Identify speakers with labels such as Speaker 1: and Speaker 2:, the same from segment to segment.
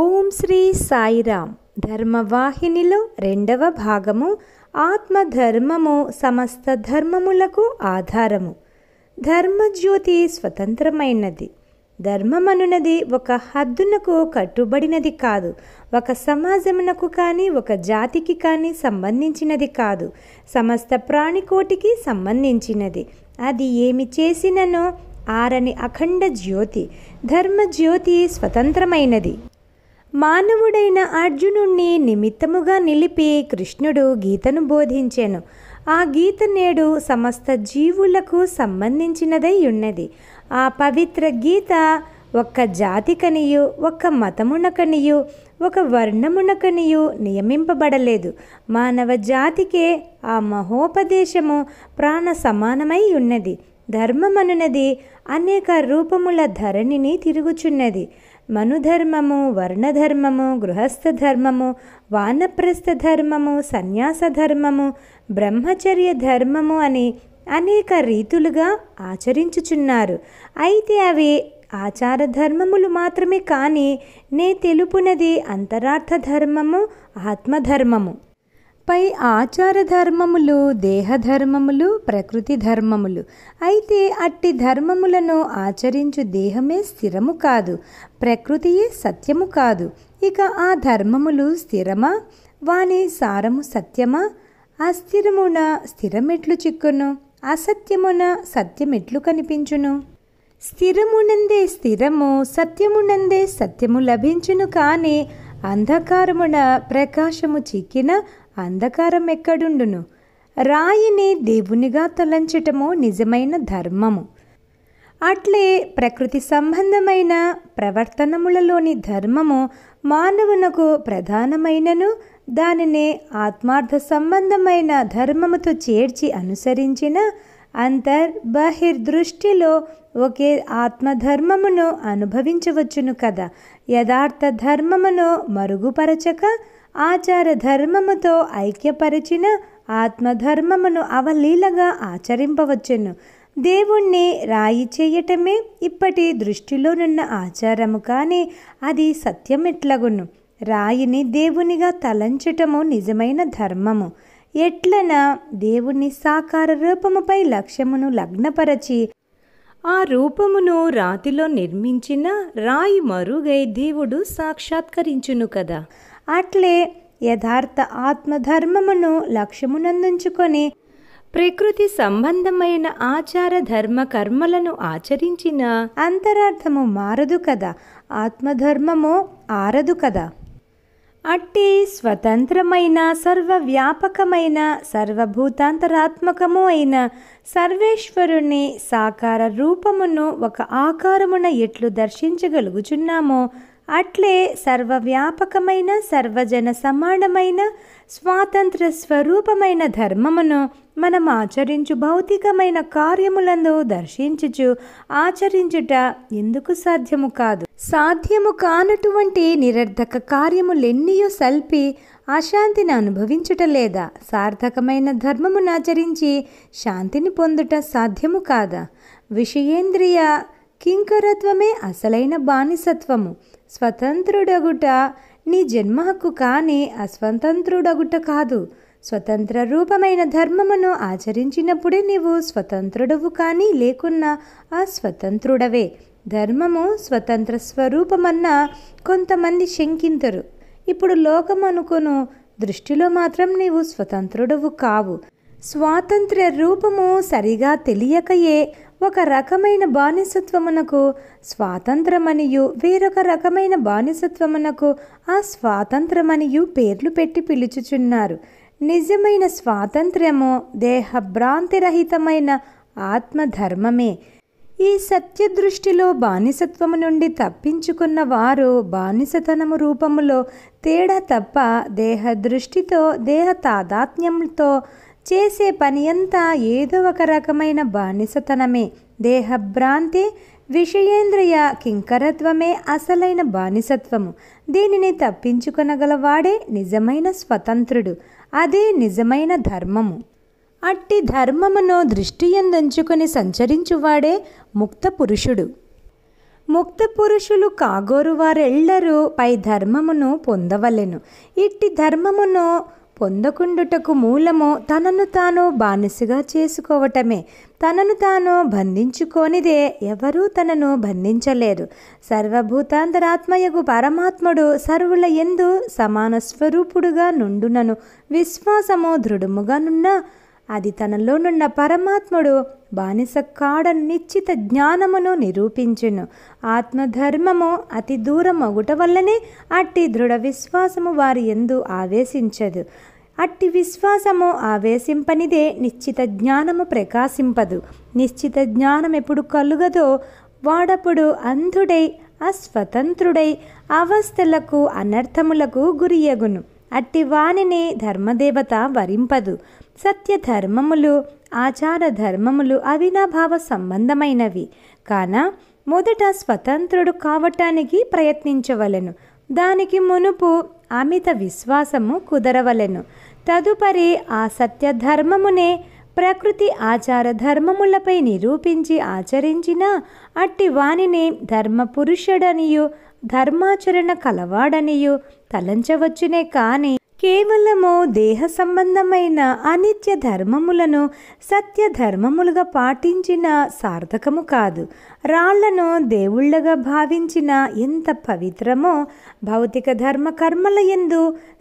Speaker 1: ఓం శ్రీ సాయిరామ్ ధర్మవాహినిలో రెండవ భాగము ఆత్మధర్మము సమస్త ధర్మములకు ఆధారము ధర్మజ్యోతి స్వతంత్రమైనది ధర్మమనున్నది ఒక హద్దునకు కట్టుబడినది కాదు ఒక సమాజమునకు కానీ ఒక జాతికి కానీ సంబంధించినది కాదు సమస్త ప్రాణికోటికి సంబంధించినది అది ఏమి చేసిననో ఆరని అఖండ జ్యోతి ధర్మజ్యోతి స్వతంత్రమైనది మానవుడైన అర్జునుణ్ణి నిమిత్తముగా నిలిపి కృష్ణుడు గీతను బోధించాను ఆ గీత నేడు సమస్త జీవులకు సంబంధించినదై ఉన్నది ఆ పవిత్ర గీత ఒక్క జాతికనియు ఒక్క మతమునకనియు ఒక వర్ణమునకనియు నియమింపబడలేదు మానవ జాతికే ఆ మహోపదేశము ప్రాణ సమానమై ఉన్నది ధర్మమనునది అనేక రూపముల ధరణిని తిరుగుచున్నది మనుధర్మము వర్ణధర్మము గృహస్థ ధర్మము వానప్రస్థ ధర్మము సన్యాస ధర్మము బ్రహ్మచర్య ధర్మము అని అనేక రీతులుగా ఆచరించుచున్నారు అయితే అవి ఆచార ధర్మములు మాత్రమే కానీ నే తెలుపునది అంతరార్థ ధర్మము ఆత్మధర్మము పై ఆచార ధర్మములు దేహధర్మములు ప్రకృతి ధర్మములు అయితే అట్టి ధర్మములను ఆచరించు దేహమే స్థిరము కాదు ప్రకృతియే సత్యము కాదు ఇక ఆ ధర్మములు స్థిరమా వాని సారము సత్యమా అస్థిరమున స్థిరమెట్లు చిక్కును అసత్యమున సత్యమెట్లు కనిపించును స్థిరమునందే స్థిరము సత్యమునందే సత్యము లభించును కానీ అంధకారమున ప్రకాశము చిక్కిన అంధకారం ఎక్కడుండును రాయిని దేవునిగా తలంచటము నిజమైన ధర్మము అట్లే ప్రకృతి సంబంధమైన ప్రవర్తనములలోని ధర్మము మానవునకు ప్రధానమైనను దానినే ఆత్మార్థ సంబంధమైన ధర్మముతో చేర్చి అనుసరించిన అంతర్ బహిర్దృష్టిలో ఒకే ఆత్మధర్మమును అనుభవించవచ్చును కదా యథార్థ ధర్మమును మరుగుపరచక ఆచార ధర్మముతో ఐక్యపరిచిన ఆత్మధర్మమును అవలీలగా ఆచరింపవచ్చును దేవుణ్ణి రాయి చేయటమే ఇప్పటి దృష్టిలోనున్న ఆచారము కానీ అది సత్యమెట్లగును రాయిని దేవునిగా తలంచటము నిజమైన ధర్మము ఎట్లన దేవుని సాకార రూపముపై లక్ష్యమును లగ్నపరచి ఆ రూపమును రాతిలో నిర్మించిన రాయి మరుగై దేవుడు సాక్షాత్కరించును కదా అట్లే యథార్థ ఆత్మధర్మమును లక్ష్యమునందుంచుకొని ప్రకృతి సంబంధమైన ఆచార ధర్మ కర్మలను ఆచరించిన అంతరార్థము మారదు కదా ఆత్మధర్మము ఆరదు కదా అట్టి స్వతంత్రమైన సర్వవ్యాపకమైన సర్వభూతాంతరాత్మకము అయిన సర్వేశ్వరుని సాకార రూపమును ఒక ఆకారమున ఎట్లు దర్శించగలుగుచున్నామో అట్లే సర్వవ్యాపకమైన సర్వజన సమానమైన స్వాతంత్ర స్వరూపమైన ధర్మమును మనం ఆచరించు భౌతికమైన కార్యములందు దర్శించుచు ఆచరించుట ఎందుకు సాధ్యము కాదు సాధ్యము కానటువంటి నిరర్ధక కార్యములెన్నియో సల్పి అశాంతిని అనుభవించుట లేదా సార్థకమైన ధర్మమును ఆచరించి శాంతిని పొందుట సాధ్యము కాదా విషయేంద్రియ కింకరత్వమే అసలైన బానిసత్వము స్వతంత్రుడగుట నీ జన్మ హక్కు కానీ అస్వతంత్రుడగుట కాదు స్వతంత్ర రూపమైన ధర్మమును ఆచరించినప్పుడే నీవు స్వతంత్రుడవు కానీ లేకున్నా స్వతంత్రుడవే ధర్మము స్వతంత్ర స్వరూపమన్న కొంతమంది శంకింతరు ఇప్పుడు లోకం అనుకును దృష్టిలో మాత్రం నీవు స్వతంత్రుడవు కావు స్వాతంత్ర రూపము సరిగా తెలియకయే ఒక రకమైన బానిసత్వమునకు స్వాతంత్రమనియు వేరొక రకమైన బానిసత్వమునకు ఆ స్వాతంత్రమనియు పేర్లు పెట్టి పిలుచుచున్నారు నిజమైన స్వాతంత్ర్యము దేహభ్రాంతిరహితమైన ఆత్మధర్మమే ఈ సత్య దృష్టిలో బానిసత్వము నుండి తప్పించుకున్న వారు బానిసతనము రూపములో తేడా తప్ప దేహ దృష్టితో దేహ తాదాత్మ్యంతో చేసే పని అంతా ఏదో ఒక రకమైన బానిసతనమే దేహభ్రాంతి విషయేంద్రియ కింకరత్వమే అసలైన బానిసత్వము దీనిని తప్పించుకొనగలవాడే నిజమైన స్వతంత్రుడు అదే నిజమైన ధర్మము అట్టి ధర్మమును దృష్టి ఎందంచుకొని సంచరించువాడే ముక్త పురుషుడు ముక్త పురుషులు కాగోరు వారెళ్లరూ పై ధర్మమును పొందవలెను ఇట్టి ధర్మమును పొందకుండుటకు మూలము తనను తాను బానిసగా చేసుకోవటమే తనను తాను బంధించుకోనిదే ఎవరూ తనను బంధించలేరు సర్వభూతాంతరాత్మయకు పరమాత్ముడు సర్వుల ఎందు సమాన స్వరూపుడుగా నుండునను విశ్వాసము దృఢముగా నున్న అది తనలోనున్న పరమాత్ముడు బానిస కాడ నిశ్చిత జ్ఞానమును నిరూపించును ఆత్మధర్మము అతి దూరం అగుట వల్లనే అట్టి దృఢ విశ్వాసము వారి ఎందు ఆవేశించదు అట్టి విశ్వాసము ఆవేశింపనిదే నిశ్చిత జ్ఞానము ప్రకాశింపదు నిశ్చిత జ్ఞానం ఎప్పుడు కలుగదో వాడప్పుడు అంధుడై అస్వతంత్రుడై అవస్థలకు అనర్థములకు గురియగును అట్టి వానిని ధర్మదేవత వరింపదు సత్యధర్మములు ఆచార ధర్మములు అవినాభావ సంబంధమైనవి కాన మొదట స్వతంత్రుడు కావటానికి ప్రయత్నించవలను దానికి మునుపు అమిత విశ్వాసము కుదరవలను తదుపరి ఆ సత్యధర్మమునే ప్రకృతి ఆచార ధర్మములపై నిరూపించి ఆచరించిన అట్టి ధర్మ ధర్మపురుషుడనియు ధర్మాచరణ కలవాడనియు తలంచవచ్చునే కానీ కేవలము దేహ సంబంధమైన అనిత్య ధర్మములను సత్య ధర్మములుగా పాటించిన సార్థకము కాదు రాళ్లను దేవుళ్ళగా భావించిన ఎంత పవిత్రమో భౌతిక ధర్మ కర్మల ఎందు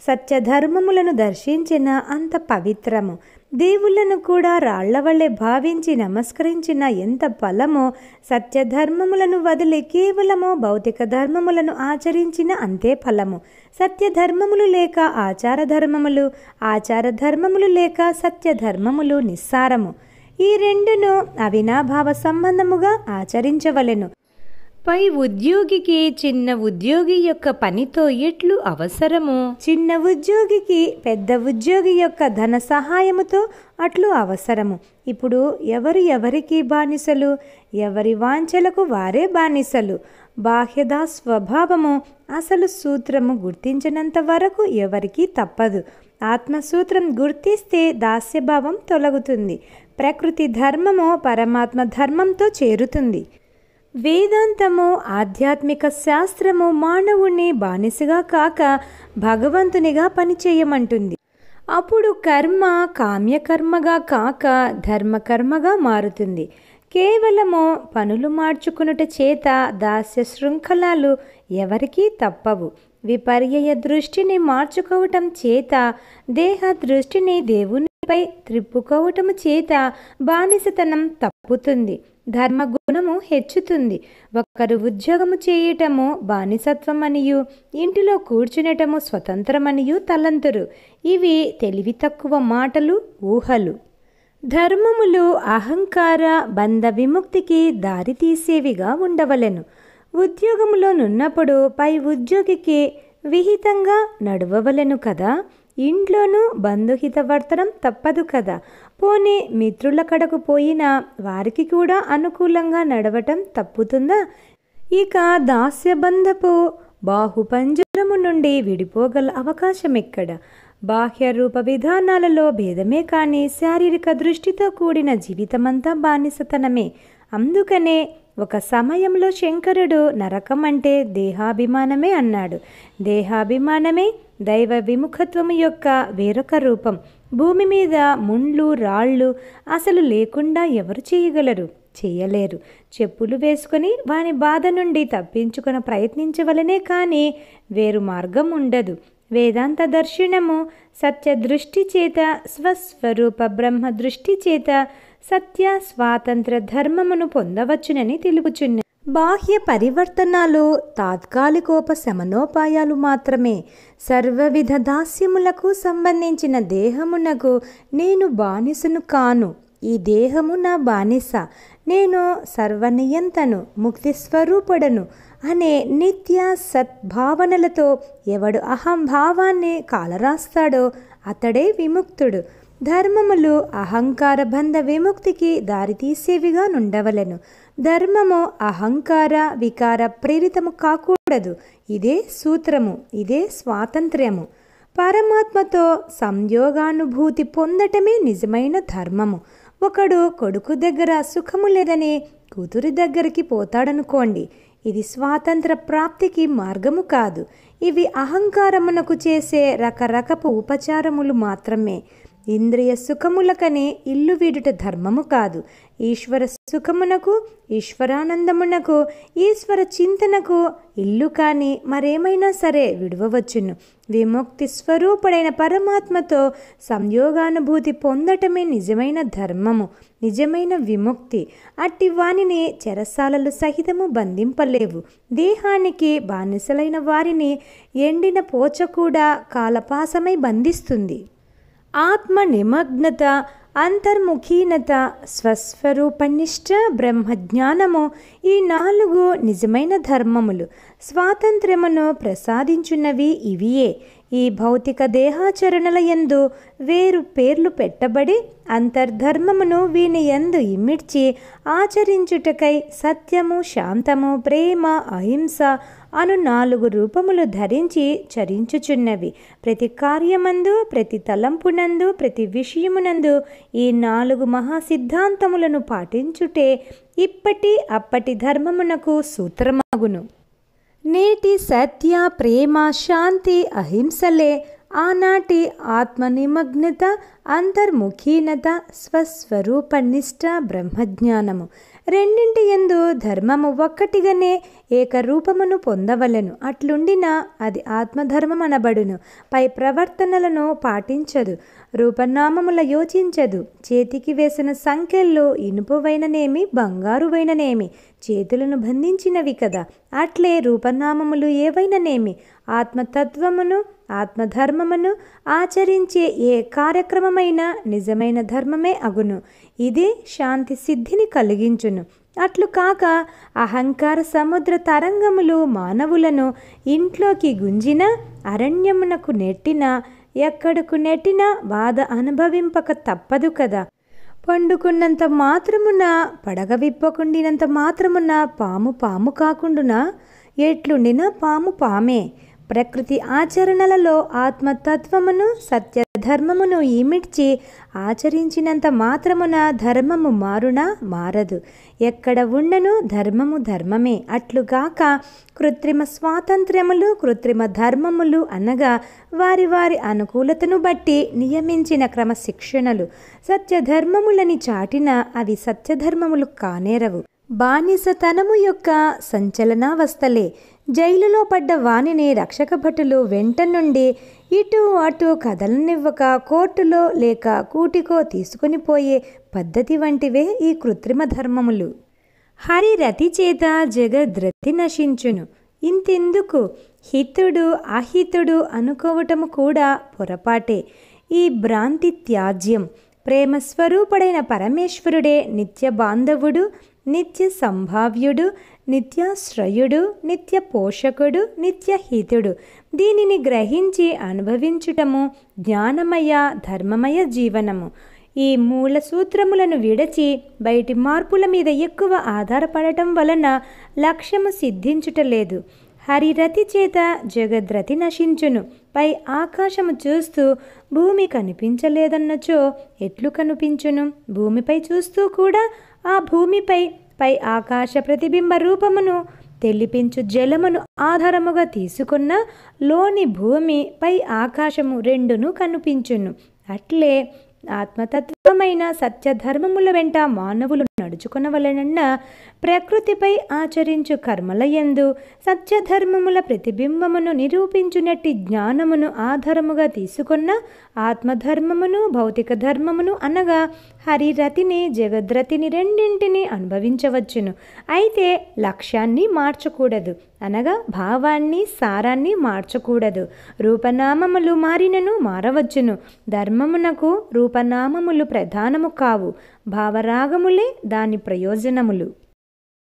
Speaker 1: సత్య ధర్మములను దర్శించిన అంత పవిత్రము దేవుళ్ళను కూడా రాళ్ల వల్లే భావించి నమస్కరించిన ఎంత బలమో సత్యధర్మములను వదిలి కేవలము భౌతిక ధర్మములను ఆచరించిన అంతే ఫలము సత్యధర్మములు లేక ఆచార ధర్మములు ఆచార ధర్మములు లేక సత్యధర్మములు నిస్సారము ఈ రెండును అవినాభావ సంబంధముగా ఆచరించవలెను పై ఉద్యోగికి చిన్న ఉద్యోగి యొక్క పనితో ఎట్లు అవసరము చిన్న ఉద్యోగికి పెద్ద ఉద్యోగి యొక్క ధన సహాయముతో అట్లు అవసరము ఇప్పుడు ఎవరు ఎవరికి బానిసలు ఎవరి వాంఛలకు వారే బానిసలు బాహ్యదా స్వభావము అసలు సూత్రము గుర్తించినంత వరకు ఎవరికీ తప్పదు ఆత్మసూత్రం గుర్తిస్తే దాస్యభావం తొలగుతుంది ప్రకృతి ధర్మము పరమాత్మ ధర్మంతో చేరుతుంది వేదాంతము ఆధ్యాత్మిక శాస్త్రము మానవుణ్ణి బానిసగా కాక భగవంతునిగా పనిచేయమంటుంది అప్పుడు కర్మ కామ్యకర్మగా కాక ధర్మకర్మగా మారుతుంది కేవలము పనులు మార్చుకునుట చేత దాస్య శృంఖలాలు ఎవరికీ తప్పవు విపర్యయ దృష్టిని మార్చుకోవటం చేత దేహ దృష్టిని దేవునిపై త్రిప్పుకోవటం చేత బానిసతనం తప్పుతుంది ధర్మగుణము హెచ్చుతుంది ఒకరు ఉద్యోగము చేయటము బానిసత్వమనియు ఇంటిలో కూర్చునటము స్వతంత్రమనియు తలంతురు ఇవి తెలివి తక్కువ మాటలు ఊహలు ధర్మములు అహంకార బంధ విముక్తికి దారితీసేవిగా ఉండవలెను ఉద్యోగములోనున్నప్పుడు పై ఉద్యోగికి విహితంగా నడవవలెను కదా ఇంట్లోనూ బంధుహిత వర్తనం తప్పదు కదా పోనీ మిత్రుల కడకు పోయినా వారికి కూడా అనుకూలంగా నడవటం తప్పుతుందా ఇక దాస్యబంధపు బాహుపంజరము నుండి విడిపోగల అవకాశం ఎక్కడ బాహ్య రూప విధానాలలో భేదమే కానీ శారీరక దృష్టితో కూడిన జీవితమంతా బానిసతనమే అందుకనే ఒక సమయంలో శంకరుడు నరకం అంటే దేహాభిమానమే అన్నాడు దేహాభిమానమే దైవ విముఖత్వము యొక్క వేరొక రూపం భూమి మీద ముండ్లు రాళ్ళు అసలు లేకుండా ఎవరు చేయగలరు చేయలేరు చెప్పులు వేసుకొని వాని బాధ నుండి తప్పించుకుని ప్రయత్నించవలనే కానీ వేరు మార్గం ఉండదు వేదాంత దర్శనము సత్య దృష్టి చేత స్వస్వరూప బ్రహ్మ దృష్టి చేత సత్య స్వాతంత్ర ధర్మమును పొందవచ్చునని తెలుపుచున్న బాహ్య పరివర్తనాలు తాత్కాలికోపశమనోపాయాలు మాత్రమే సర్వవిధ దాస్యములకు సంబంధించిన దేహమునకు నేను బానిసను కాను ఈ దేహము నా బానిస నేను సర్వనియంతను ముక్తి స్వరూపుడను అనే నిత్య సద్భావనలతో ఎవడు అహంభావాన్ని కాలరాస్తాడో అతడే విముక్తుడు ధర్మములు అహంకార బంధ విముక్తికి దారితీసేవిగా నుండవలను ధర్మము అహంకార వికార ప్రేరితము కాకూడదు ఇదే సూత్రము ఇదే స్వాతంత్ర్యము పరమాత్మతో సంయోగానుభూతి పొందటమే నిజమైన ధర్మము ఒకడు కొడుకు దగ్గర సుఖము లేదని కూతురి దగ్గరికి పోతాడనుకోండి ఇది స్వాతంత్ర ప్రాప్తికి మార్గము కాదు ఇవి అహంకారమునకు చేసే రకరకపు ఉపచారములు మాత్రమే ఇంద్రియ సుఖములకనే ఇల్లు వీడుట ధర్మము కాదు ఈశ్వర సుఖమునకు ఈశ్వరానందమునకు ఈశ్వర చింతనకు ఇల్లు కానీ మరేమైనా సరే విడవవచ్చును విముక్తి స్వరూపుడైన పరమాత్మతో సంయోగానుభూతి పొందటమే నిజమైన ధర్మము నిజమైన విముక్తి అట్టి వానిని చెరసాలలు సహితము బంధింపలేవు దేహానికి బానిసలైన వారిని ఎండిన పోచ కూడా కాలపాసమై బంధిస్తుంది ఆత్మ నిమగ్నత అంతర్ముఖీనత స్వస్వరూపనిష్ట బ్రహ్మజ్ఞానము ఈ నాలుగు నిజమైన ధర్మములు స్వాతంత్ర్యమును ప్రసాదించున్నవి ఇవియే ఈ భౌతిక దేహాచరణల ఎందు వేరు పేర్లు పెట్టబడి అంతర్ధర్మమును వీని ఎందు ఇమిడ్చి ఆచరించుటకై సత్యము శాంతము ప్రేమ అహింస అను నాలుగు రూపములు ధరించి చరించుచున్నవి ప్రతి కార్యమందు ప్రతి తలంపునందు ప్రతి విషయమునందు ఈ నాలుగు మహా సిద్ధాంతములను పాటించుటే ఇప్పటి అప్పటి ధర్మమునకు సూత్రమాగును నేటి సత్య ప్రేమ శాంతి అహింసలే ఆనాటి ఆత్మనిమగ్నత అంతర్ముఖీనత స్వస్వరూపనిష్ట బ్రహ్మజ్ఞానము రెండింటి ఎందు ధర్మము ఒక్కటిగానే ఏకరూపమును పొందవలను అట్లుండినా అది ఆత్మధర్మం అనబడును పై ప్రవర్తనలను పాటించదు రూపనామముల యోచించదు చేతికి వేసిన సంఖ్యల్లో ఇనుపువైననేమి బంగారువైననేమి చేతులను బంధించినవి కదా అట్లే రూపనామములు ఏవైననేమి ఆత్మతత్వమును ఆత్మధర్మమును ఆచరించే ఏ కార్యక్రమమైన నిజమైన ధర్మమే అగును ఇదే శాంతి సిద్ధిని కలిగించును అట్లు కాక అహంకార సముద్ర తరంగములు మానవులను ఇంట్లోకి గుంజిన అరణ్యమునకు నెట్టిన ఎక్కడకు నెట్టినా బాధ అనుభవింపక తప్పదు కదా పండుకున్నంత మాత్రమున పడగ విప్పకుండినంత మాత్రమున పాము పాము కాకుండునా ఎట్లుండినా పాము పామే ప్రకృతి ఆచరణలలో ఆత్మతత్వమును సత్యధర్మమును ఈమిడ్చి ఆచరించినంత మాత్రమున ధర్మము మారునా మారదు ఎక్కడ ఉండను ధర్మము ధర్మమే అట్లుగాక కృత్రిమ స్వాతంత్ర్యములు కృత్రిమ ధర్మములు అనగా వారి వారి అనుకూలతను బట్టి నియమించిన క్రమశిక్షణలు సత్యధర్మములని చాటిన అవి సత్యధర్మములు కానేరవు బానిసతనము యొక్క సంచలనావస్థలే జైలులో పడ్డ వాణిని రక్షక భటులు వెంట నుండి ఇటు అటు కదలనివ్వక కోర్టులో లేక కూటికో తీసుకుని పోయే పద్ధతి వంటివే ఈ కృత్రిమ ధర్మములు హరిరతి చేత జగద్రతి నశించును ఇంతెందుకు హితుడు అహితుడు అనుకోవటము కూడా పొరపాటే ఈ భ్రాంతి త్యాజ్యం ప్రేమస్వరూపుడైన పరమేశ్వరుడే నిత్య బాంధవుడు నిత్య సంభావ్యుడు నిత్యాశ్రయుడు నిత్య పోషకుడు నిత్యహితుడు దీనిని గ్రహించి అనుభవించుటము జ్ఞానమయ ధర్మమయ జీవనము ఈ మూల సూత్రములను విడచి బయటి మార్పుల మీద ఎక్కువ ఆధారపడటం వలన లక్ష్యము సిద్ధించుటలేదు హరిరతి చేత జగద్రతి నశించును పై ఆకాశము చూస్తూ భూమి కనిపించలేదన్నచో ఎట్లు కనిపించును భూమిపై చూస్తూ కూడా ఆ భూమిపై పై ఆకాశ ప్రతిబింబ రూపమును తెలిపించు జలమును ఆధారముగా తీసుకున్న లోని భూమి పై ఆకాశము రెండును కనిపించును అట్లే ఆత్మతత్వ తత్వమైన సత్యధర్మముల వెంట మానవులు నడుచుకునవలనన్న ప్రకృతిపై ఆచరించు కర్మలయందు సత్యధర్మముల ప్రతిబింబమును నిరూపించునట్టి జ్ఞానమును ఆధారముగా తీసుకున్న ఆత్మధర్మమును భౌతిక ధర్మమును అనగా హరిరతిని జగద్రతిని రెండింటిని అనుభవించవచ్చును అయితే లక్ష్యాన్ని మార్చకూడదు అనగా భావాన్ని సారాన్ని మార్చకూడదు రూపనామములు మారినను మారవచ్చును ధర్మమునకు రూపనామములు ప్రధానము కావు భావరాగములే దాని ప్రయోజనములు